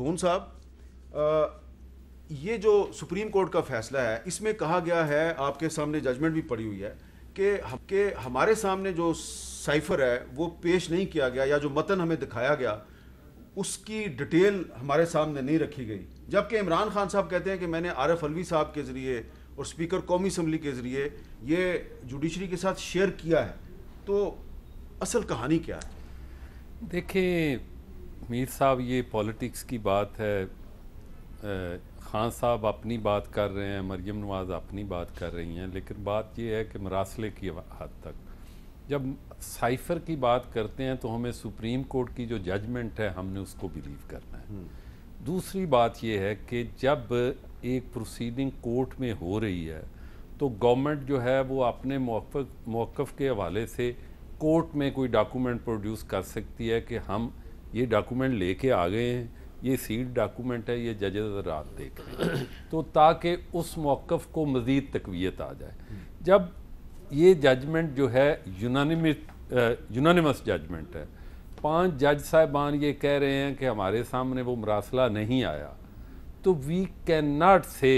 पून साहब ये जो सुप्रीम कोर्ट का फैसला है इसमें कहा गया है आपके सामने जजमेंट भी पड़ी हुई है कि हम के हमारे सामने जो साइफर है वो पेश नहीं किया गया या जो मतन हमें दिखाया गया उसकी डिटेल हमारे सामने नहीं रखी गई जबकि इमरान खान साहब कहते हैं कि मैंने आरफ अलवी साहब के ज़रिए और स्पीकर कौमी असम्बली के ज़रिए ये जुडिशरी के साथ शेयर किया है तो असल कहानी क्या है देखिए मीर साहब ये पॉलिटिक्स की बात है खान साहब अपनी बात कर रहे हैं मरियम नवाज़ अपनी बात कर रही हैं लेकिन बात यह है कि मरासले की हद तक जब साइफ़र की बात करते हैं तो हमें सुप्रीम कोर्ट की जो जजमेंट है हमने उसको बिलीव करना है हम्म। दूसरी बात यह है कि जब एक प्रोसीडिंग कोर्ट में हो रही है तो गवर्नमेंट जो है वो अपने मौक़ के हवाले से कोर्ट में कोई डॉक्यूमेंट प्रोड्यूस कर सकती है कि हम ये डॉक्यूमेंट लेके आ गए हैं ये सीट डॉक्यूमेंट है ये जजेज रात देख रहे हैं तो ताकि उस मौक़ को मज़ीद तकवीत आ जाए जब ये जजमेंट जो है यूनानिमस जजमेंट है पांच जज साहबान ये कह रहे हैं कि हमारे सामने वो मरासला नहीं आया तो वी कैन नाट से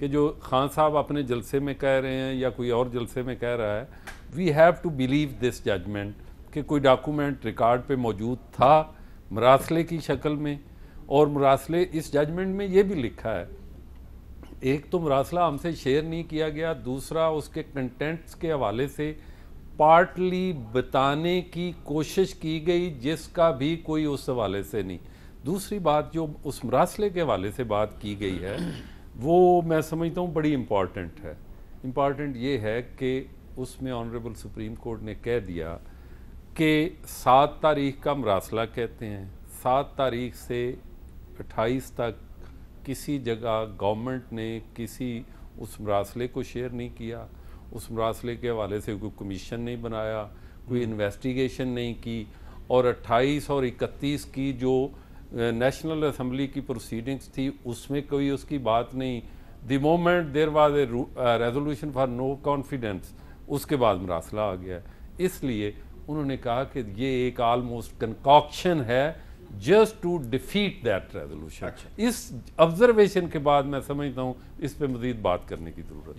कि जो खान साहब अपने जलसे में कह रहे हैं या कोई और जलसे में कह रहा है we have to believe this judgment कि कोई डॉक्यूमेंट रिकॉर्ड पे मौजूद था मरासले की शक्ल में और मरासले इस जजमेंट में ये भी लिखा है एक तो मरासला हमसे शेयर नहीं किया गया दूसरा उसके कंटेंट्स के हवाले से पार्टली बताने की कोशिश की गई जिसका भी कोई उस हवाले से नहीं दूसरी बात जो उस मरासले के हवाले से बात की गई है वो मैं समझता हूँ बड़ी इम्पॉर्टेंट है इम्पॉर्टेंट ये है कि उसमें ऑनरेबल सुप्रीम कोर्ट ने कह दिया कि सात तारीख का मरासला कहते हैं सात तारीख से अट्ठाईस तक किसी जगह गवर्नमेंट ने किसी उस मरासले को शेयर नहीं किया उस मरासले के हवाले से कोई कमीशन नहीं बनाया कोई इन्वेस्टिगेशन हम्म। नहीं की और 28 और 31 की जो नेशनल असम्बली की प्रोसीडिंग्स थी उसमें कोई उसकी बात नहीं the moment there was a resolution for no confidence उसके बाद मरासला आ गया इसलिए उन्होंने कहा कि ये एक ऑलमोस्ट कंकॉक्शन है just to defeat that resolution इस ऑब्जर्वेशन के बाद मैं समझता हूँ इस पर मजीद बात करने की ज़रूरत